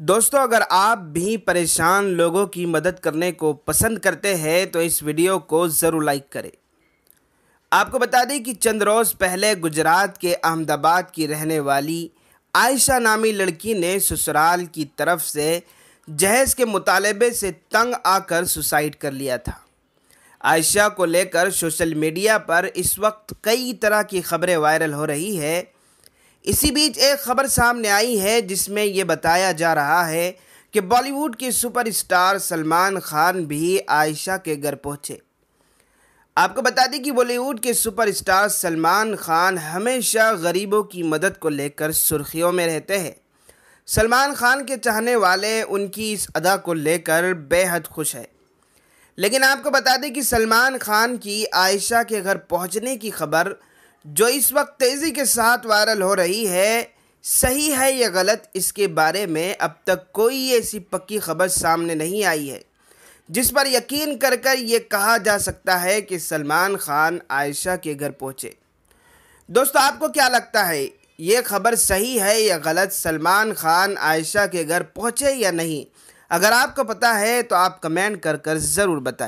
दोस्तों अगर आप भी परेशान लोगों की मदद करने को पसंद करते हैं तो इस वीडियो को ज़रूर लाइक करें आपको बता दें कि चंद रोज़ पहले गुजरात के अहमदाबाद की रहने वाली आयशा नामी लड़की ने ससुराल की तरफ से जहेज़ के मुतालबे से तंग आकर सुसाइड कर लिया था आयशा को लेकर सोशल मीडिया पर इस वक्त कई तरह की खबरें वायरल हो रही है इसी बीच एक खबर सामने आई है जिसमें ये बताया जा रहा है कि बॉलीवुड के सुपरस्टार सलमान खान भी आयशा के घर पहुँचे आपको बता दें कि बॉलीवुड के सुपरस्टार सलमान खान हमेशा गरीबों की मदद को लेकर सुर्खियों में रहते हैं सलमान खान के चाहने वाले उनकी इस अदा को लेकर बेहद खुश है लेकिन आपको बता दें कि सलमान खान की आयशा के घर पहुंचने की खबर जो इस वक्त तेज़ी के साथ वायरल हो रही है सही है या गलत इसके बारे में अब तक कोई ऐसी पक्की खबर सामने नहीं आई है जिस पर यकीन कर कर ये कहा जा सकता है कि सलमान खान आयशा के घर पहुँचे दोस्तों आपको क्या लगता है ये खबर सही है या गलत सलमान खान आयशा के घर पहुँचे या नहीं अगर आपको पता है तो आप कमेंट कर कर ज़रूर बताएं